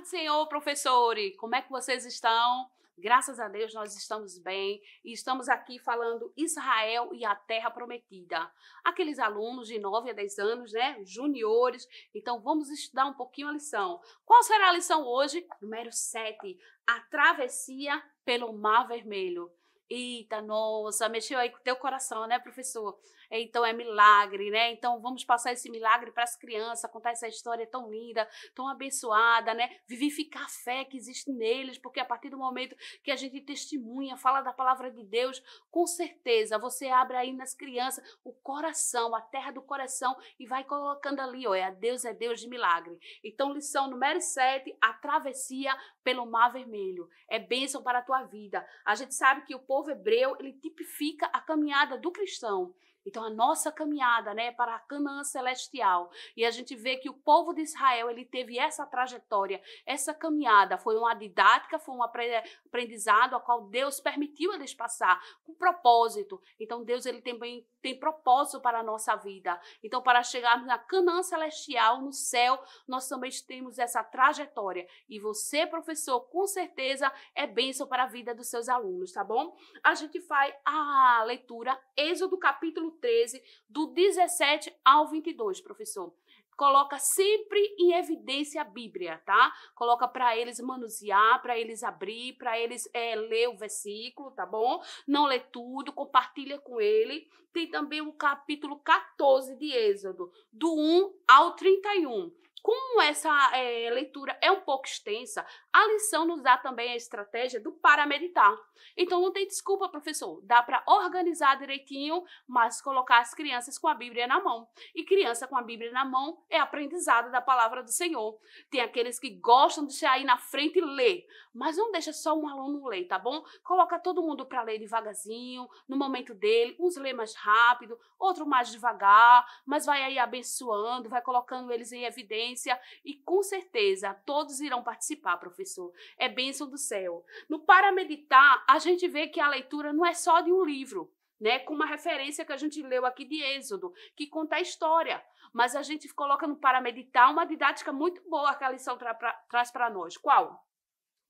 tarde, senhor professor. como é que vocês estão? Graças a Deus nós estamos bem e estamos aqui falando Israel e a Terra Prometida. Aqueles alunos de 9 a 10 anos, né? Juniores. Então vamos estudar um pouquinho a lição. Qual será a lição hoje? Número 7. A travessia pelo Mar Vermelho. Eita, nossa, mexeu aí com o teu coração, né, professor? então é milagre, né? Então vamos passar esse milagre para as crianças, contar essa história tão linda, tão abençoada, né? Vivificar a fé que existe neles, porque a partir do momento que a gente testemunha, fala da palavra de Deus, com certeza você abre aí nas crianças o coração, a terra do coração e vai colocando ali, olha, Deus é Deus de milagre. Então, lição número 7, a travessia pelo mar vermelho. É bênção para a tua vida. A gente sabe que o povo hebreu, ele tipifica a caminhada do cristão. Então a nossa caminhada, né, para a Canaã celestial. E a gente vê que o povo de Israel, ele teve essa trajetória, essa caminhada, foi uma didática, foi um aprendizado a qual Deus permitiu eles passar com propósito. Então Deus ele também tem propósito para a nossa vida. Então para chegarmos na Canaã celestial, no céu, nós também temos essa trajetória. E você, professor, com certeza é bênção para a vida dos seus alunos, tá bom? A gente faz a leitura Êxodo capítulo 13, do 17 ao 22, professor coloca sempre em evidência a Bíblia, tá? Coloca para eles manusear, para eles abrir, para eles é, ler o versículo, tá bom? Não lê tudo, compartilha com ele. Tem também o capítulo 14 de Êxodo, do 1 ao 31. Como essa é, leitura é um pouco extensa, a lição nos dá também a estratégia do parameditar. Então não tem desculpa, professor. Dá para organizar direitinho, mas colocar as crianças com a Bíblia na mão. E criança com a Bíblia na mão é aprendizado da palavra do Senhor. Tem aqueles que gostam de sair na frente e ler, mas não deixa só um aluno ler, tá bom? Coloca todo mundo para ler devagarzinho, no momento dele. Uns lê mais rápido, outro mais devagar, mas vai aí abençoando, vai colocando eles em evidência experiência e com certeza todos irão participar, professor. É bênção do céu. No Para Meditar, a gente vê que a leitura não é só de um livro, né, com uma referência que a gente leu aqui de Êxodo, que conta a história. Mas a gente coloca no Para Meditar uma didática muito boa que a lição tra tra traz para nós. Qual?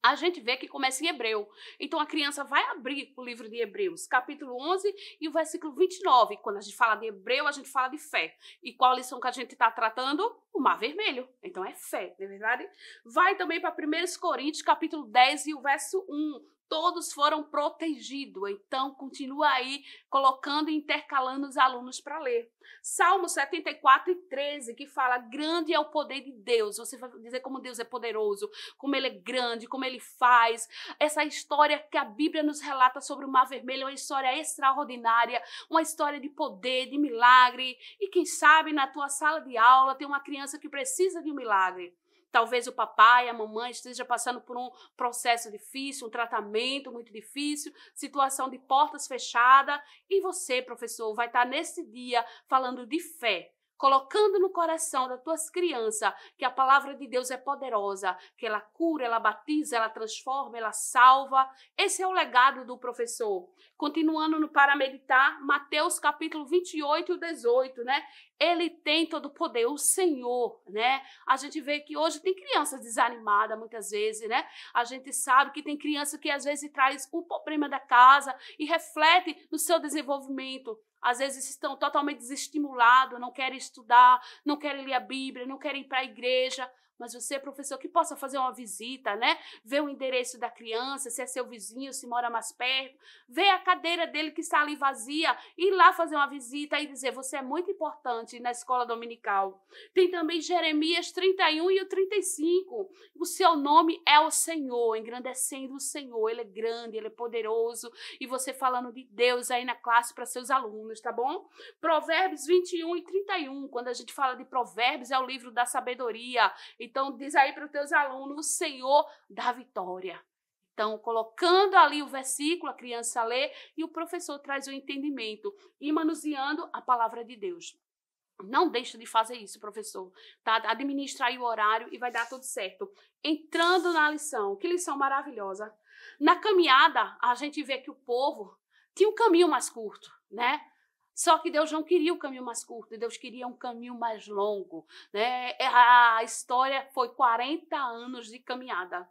a gente vê que começa em Hebreu. Então a criança vai abrir o livro de Hebreus, capítulo 11 e o versículo 29. Quando a gente fala de Hebreu, a gente fala de fé. E qual a lição que a gente está tratando? O Mar Vermelho. Então é fé, não é verdade? Vai também para 1 Coríntios, capítulo 10 e o verso 1 todos foram protegidos. Então, continua aí colocando e intercalando os alunos para ler. Salmo 74 e 13, que fala: Grande é o poder de Deus. Você vai dizer como Deus é poderoso, como Ele é grande, como Ele faz. Essa história que a Bíblia nos relata sobre o Mar Vermelho é uma história extraordinária, uma história de poder, de milagre. E quem sabe na tua sala de aula tem uma criança que precisa de um milagre. Talvez o papai, a mamãe esteja passando por um processo difícil, um tratamento muito difícil, situação de portas fechadas. E você, professor, vai estar nesse dia falando de fé, colocando no coração das tuas crianças que a palavra de Deus é poderosa, que ela cura, ela batiza, ela transforma, ela salva. Esse é o legado do professor. Continuando no para meditar, Mateus capítulo 28 e 18, né? Ele tem todo o poder, o Senhor, né? A gente vê que hoje tem criança desanimada muitas vezes, né? A gente sabe que tem criança que às vezes traz o problema da casa e reflete no seu desenvolvimento. Às vezes estão totalmente desestimulados, não querem estudar, não querem ler a Bíblia, não querem ir para a igreja, mas você, é professor, que possa fazer uma visita, né? Ver o endereço da criança, se é seu vizinho, se mora mais perto, ver a cadeira dele que está ali vazia, ir lá fazer uma visita e dizer: você é muito importante na escola dominical. Tem também Jeremias 31 e o 35. O seu nome é o Senhor, engrandecendo o Senhor. Ele é grande, ele é poderoso. E você falando de Deus aí na classe para seus alunos, tá bom? Provérbios 21 e 31. Quando a gente fala de Provérbios, é o livro da sabedoria. E então, diz aí para os teus alunos: o Senhor da vitória. Então, colocando ali o versículo, a criança lê e o professor traz o entendimento e manuseando a palavra de Deus. Não deixe de fazer isso, professor. Tá? Administra aí o horário e vai dar tudo certo. Entrando na lição, que lição maravilhosa. Na caminhada, a gente vê que o povo tinha um caminho mais curto, né? Só que Deus não queria o caminho mais curto, Deus queria um caminho mais longo. Né? É, a história foi 40 anos de caminhada.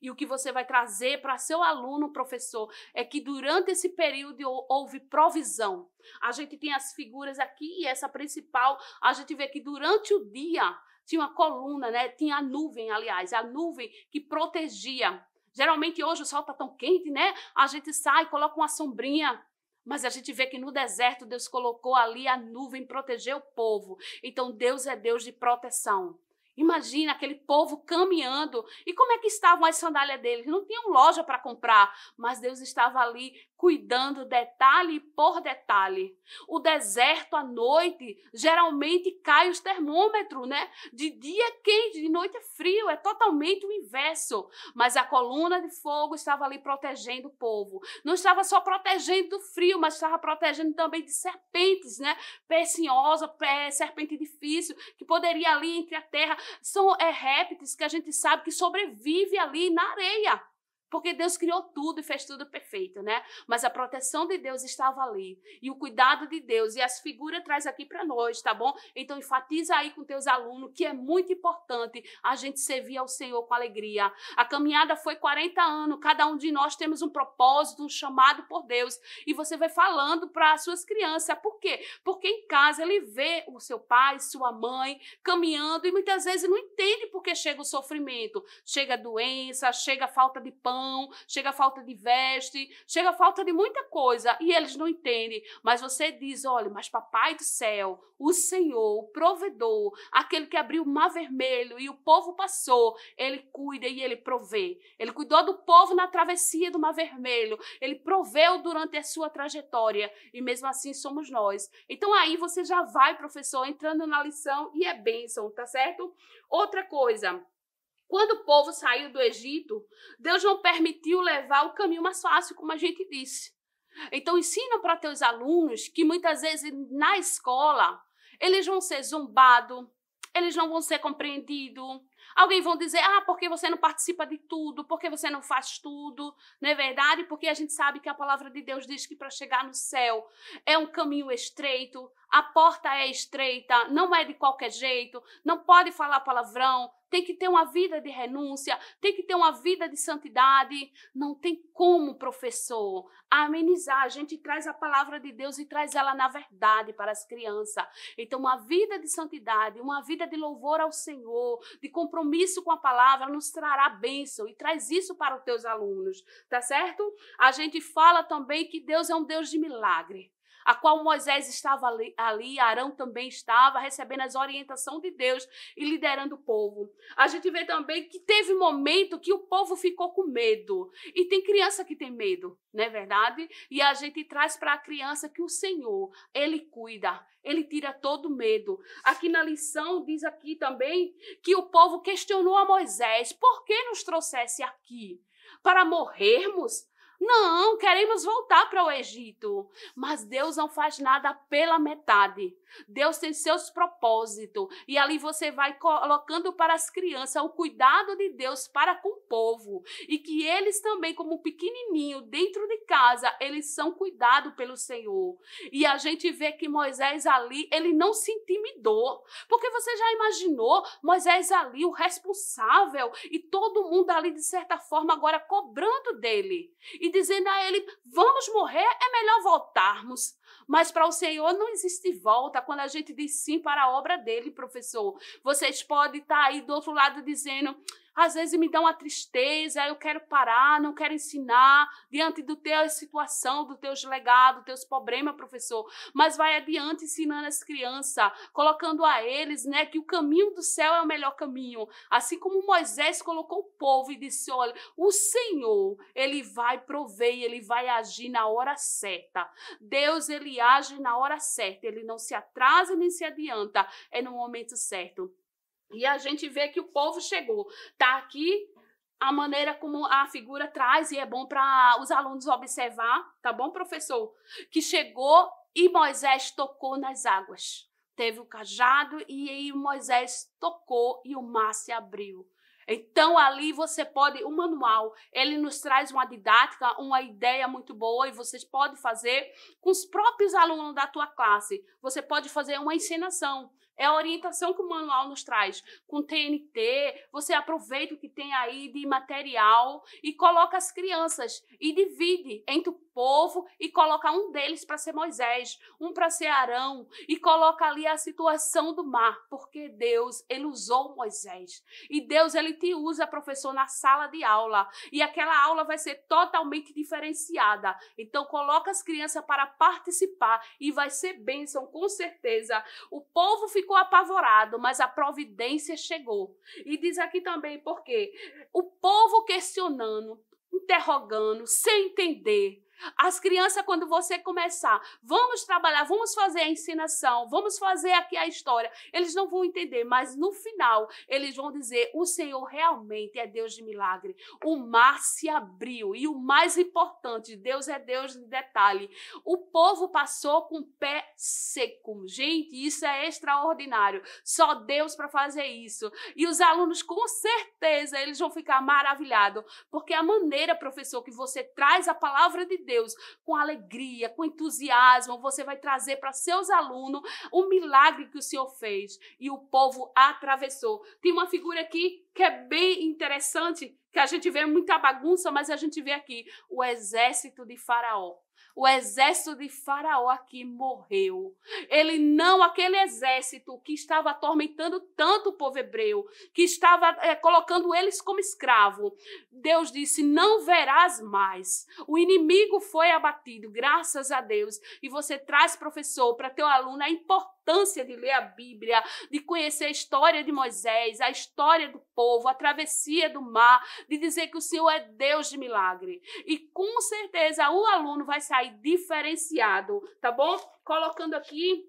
E o que você vai trazer para seu aluno, professor, é que durante esse período houve provisão. A gente tem as figuras aqui e essa principal, a gente vê que durante o dia tinha uma coluna, né? Tinha a nuvem, aliás, a nuvem que protegia. Geralmente hoje o sol está tão quente, né? A gente sai, coloca uma sombrinha, mas a gente vê que no deserto Deus colocou ali a nuvem, proteger o povo. Então Deus é Deus de proteção. Imagina aquele povo caminhando. E como é que estavam as sandálias deles? Não tinham loja para comprar, mas Deus estava ali cuidando detalhe por detalhe. O deserto à noite geralmente cai os termômetros, né? De dia é quente, de noite é frio, é totalmente o inverso. Mas a coluna de fogo estava ali protegendo o povo. Não estava só protegendo do frio, mas estava protegendo também de serpentes, né? pé serpente difícil, que poderia ali entre a terra são é, répteis que a gente sabe que sobrevive ali na areia. Porque Deus criou tudo e fez tudo perfeito, né? Mas a proteção de Deus estava ali. E o cuidado de Deus. E as figuras traz aqui para nós, tá bom? Então enfatiza aí com teus alunos que é muito importante a gente servir ao Senhor com alegria. A caminhada foi 40 anos. Cada um de nós temos um propósito, um chamado por Deus. E você vai falando para as suas crianças. Por quê? Porque em casa ele vê o seu pai, sua mãe caminhando e muitas vezes não entende porque chega o sofrimento. Chega a doença, chega a falta de pão chega a falta de veste, chega a falta de muita coisa e eles não entendem. Mas você diz: olha, mas papai do céu, o Senhor, o provedor, aquele que abriu o mar vermelho e o povo passou, ele cuida e ele provê. Ele cuidou do povo na travessia do mar vermelho, ele proveu durante a sua trajetória e mesmo assim somos nós. Então aí você já vai, professor, entrando na lição e é bênção, tá certo? Outra coisa, quando o povo saiu do Egito, Deus não permitiu levar o caminho mais fácil, como a gente disse. Então, ensina para teus alunos que muitas vezes na escola eles vão ser zombados, eles não vão ser compreendidos. Alguém vão dizer, ah, porque você não participa de tudo, porque você não faz tudo. Não é verdade? Porque a gente sabe que a palavra de Deus diz que para chegar no céu é um caminho estreito, a porta é estreita, não é de qualquer jeito, não pode falar palavrão, tem que ter uma vida de renúncia, tem que ter uma vida de santidade. Não tem como, professor, amenizar. A gente traz a palavra de Deus e traz ela na verdade para as crianças. Então, uma vida de santidade, uma vida de louvor ao Senhor, de compromisso com a palavra, nos trará bênção e traz isso para os teus alunos, tá certo? A gente fala também que Deus é um Deus de milagre a qual Moisés estava ali, ali, Arão também estava recebendo as orientações de Deus e liderando o povo. A gente vê também que teve momento que o povo ficou com medo. E tem criança que tem medo, não é verdade? E a gente traz para a criança que o Senhor, ele cuida, ele tira todo medo. Aqui na lição diz aqui também que o povo questionou a Moisés: "Por que nos trouxesse aqui?" para morrermos? Não, queremos voltar para o Egito. Mas Deus não faz nada pela metade. Deus tem seus propósitos. E ali você vai colocando para as crianças o cuidado de Deus para com o povo. E que eles também, como pequenininho, dentro de casa, eles são cuidados pelo Senhor. E a gente vê que Moisés ali, ele não se intimidou. Porque você já imaginou Moisés ali, o responsável, e todo mundo ali, de certa forma, agora cobrando dele. E dizendo a ele: vamos morrer, é melhor voltarmos. Mas para o Senhor não existe volta quando a gente diz sim para a obra dele, professor. Vocês podem estar tá aí do outro lado dizendo: às vezes me dá uma tristeza, ah, eu quero parar, não quero ensinar diante do teu situação, do teus legados, teus problemas, professor. Mas vai adiante ensinando as crianças, colocando a eles, né, que o caminho do céu é o melhor caminho. Assim como Moisés colocou o povo e disse: olha, o Senhor, ele vai prover, ele vai agir na hora certa. Deus, ele age na hora certa, ele não se atrasa nem se adianta, é no momento certo. E a gente vê que o povo chegou. Está aqui a maneira como a figura traz, e é bom para os alunos observar, tá bom, professor? Que chegou e Moisés tocou nas águas. Teve o cajado e aí Moisés tocou e o mar se abriu. Então ali você pode, o manual, ele nos traz uma didática, uma ideia muito boa e vocês podem fazer com os próprios alunos da tua classe. Você pode fazer uma encenação. É a orientação que o manual nos traz, com TNT, você aproveita o que tem aí de material e coloca as crianças e divide entre o povo e coloca um deles para ser Moisés, um para ser Arão e coloca ali a situação do mar, porque Deus, ele usou Moisés. E Deus, ele te usa, professor, na sala de aula, e aquela aula vai ser totalmente diferenciada. Então coloca as crianças para participar e vai ser bênção com certeza. O povo ficou ficou apavorado, mas a providência chegou. E diz aqui também por quê? o povo questionando, interrogando, sem entender, as crianças, quando você começar, vamos trabalhar, vamos fazer a ensinação, vamos fazer aqui a história, eles não vão entender, mas no final eles vão dizer: o Senhor realmente é Deus de milagre. O mar se abriu e o mais importante, Deus é Deus de detalhe. O povo passou com o pé seco. Gente, isso é extraordinário. Só Deus para fazer isso. E os alunos, com certeza, eles vão ficar maravilhados, porque a maneira, professor, que você traz a palavra de Deus Deus com alegria, com entusiasmo. Você vai trazer para seus alunos o milagre que o Senhor fez e o povo atravessou. Tem uma figura aqui que é bem interessante que a gente vê muita bagunça, mas a gente vê aqui o exército de Faraó. O exército de Faraó aqui morreu. Ele não, aquele exército que estava atormentando tanto o povo hebreu, que estava é, colocando eles como escravo. Deus disse: Não verás mais. O inimigo foi abatido, graças a Deus. E você traz, professor, para teu aluno a é importância importância de ler a Bíblia, de conhecer a história de Moisés, a história do povo, a travessia do mar, de dizer que o Senhor é Deus de milagre. E com certeza o aluno vai sair diferenciado, tá bom? Colocando aqui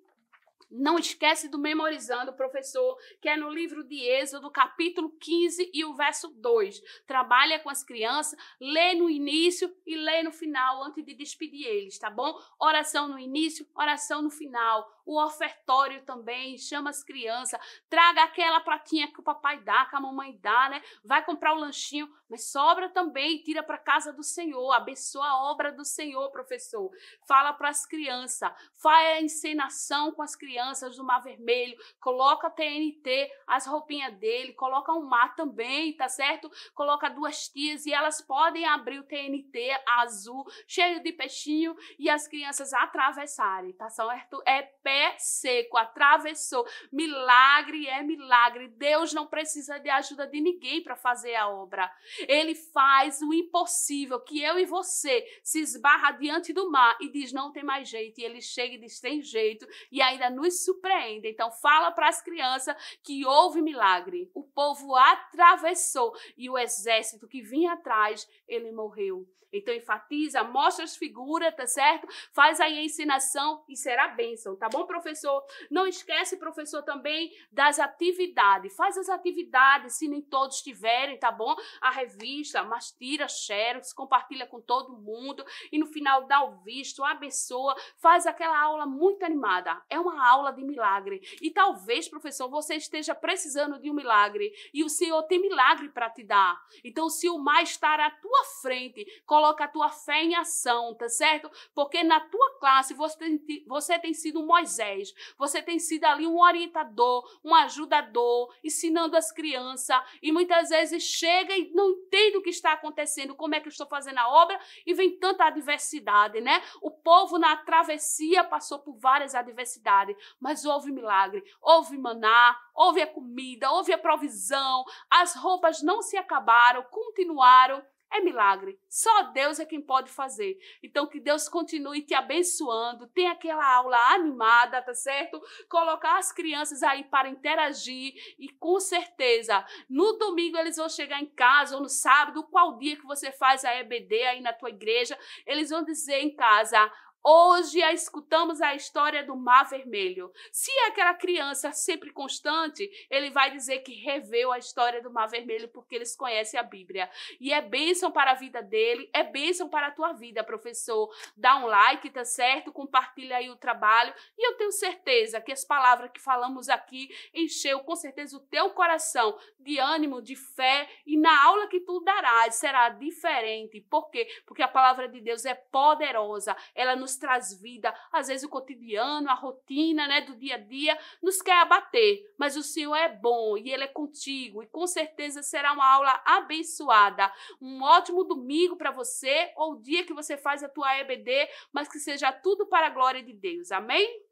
não esquece do memorizando, professor, que é no livro de Êxodo, capítulo 15 e o verso 2. Trabalha com as crianças, lê no início e lê no final, antes de despedir eles, tá bom? Oração no início, oração no final o ofertório também, chama as crianças, traga aquela pratinha que o papai dá, que a mamãe dá, né? Vai comprar o lanchinho, mas sobra também, tira para casa do Senhor, abençoa a obra do Senhor, professor. Fala para as crianças, faz a encenação com as crianças do Mar Vermelho, coloca TNT, as roupinhas dele, coloca um mar também, tá certo? Coloca duas tias e elas podem abrir o TNT azul, cheio de peixinho, e as crianças atravessarem, tá certo? É pé seco, atravessou. Milagre é milagre. Deus não precisa de ajuda de ninguém para fazer a obra. Ele faz o impossível, que eu e você se esbarra diante do mar e diz não tem mais jeito. E ele chega e diz tem jeito e ainda nos surpreende. Então fala para as crianças que houve milagre. O povo atravessou e o exército que vinha atrás, ele morreu. Então enfatiza, mostra as figuras, tá certo? Faz aí a ensinação e será bênção, tá bom? professor? Não esquece, professor, também das atividades. Faz as atividades, se nem todos tiverem, tá bom? A revista, mas tira xerox, compartilha com todo mundo e no final dá o visto, abençoa, faz aquela aula muito animada. É uma aula de milagre. E talvez, professor, você esteja precisando de um milagre e o Senhor tem milagre para te dar. Então, se o mais estar à tua frente, coloca a tua fé em ação, tá certo? Porque na tua classe você tem, você tem sido um Moisés Moisés. Você tem sido ali um orientador, um ajudador, ensinando as crianças. E muitas vezes chega e não entende o que está acontecendo, como é que eu estou fazendo a obra, e vem tanta adversidade, né? O povo na travessia passou por várias adversidades, mas houve milagre, houve maná, houve a comida, houve a provisão, as roupas não se acabaram, continuaram é milagre. Só Deus é quem pode fazer. Então, que Deus continue te abençoando. Tem aquela aula animada, tá certo? Colocar as crianças aí para interagir. E com certeza, no domingo eles vão chegar em casa, ou no sábado, qual dia que você faz a EBD aí na tua igreja, eles vão dizer em casa: Hoje a escutamos a história do Mar Vermelho. Se é aquela criança sempre constante, ele vai dizer que reveu a história do Mar Vermelho porque eles conhecem a Bíblia. E é bênção para a vida dele, é bênção para a tua vida, professor. Dá um like, tá certo? Compartilha aí o trabalho. E eu tenho certeza que as palavras que falamos aqui encheu com certeza o teu coração de ânimo, de fé. E na aula que tu darás será diferente. Por quê? Porque a palavra de Deus é poderosa. Ela nos nos traz vida, às vezes o cotidiano, a rotina, né, do dia a dia, nos quer abater, mas o Senhor é bom e Ele é contigo e com certeza será uma aula abençoada. Um ótimo domingo para você ou o dia que você faz a tua EBD, mas que seja tudo para a glória de Deus. Amém?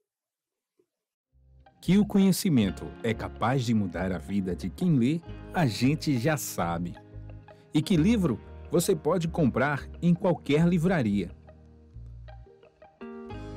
Que o conhecimento é capaz de mudar a vida de quem lê, a gente já sabe. E que livro você pode comprar em qualquer livraria.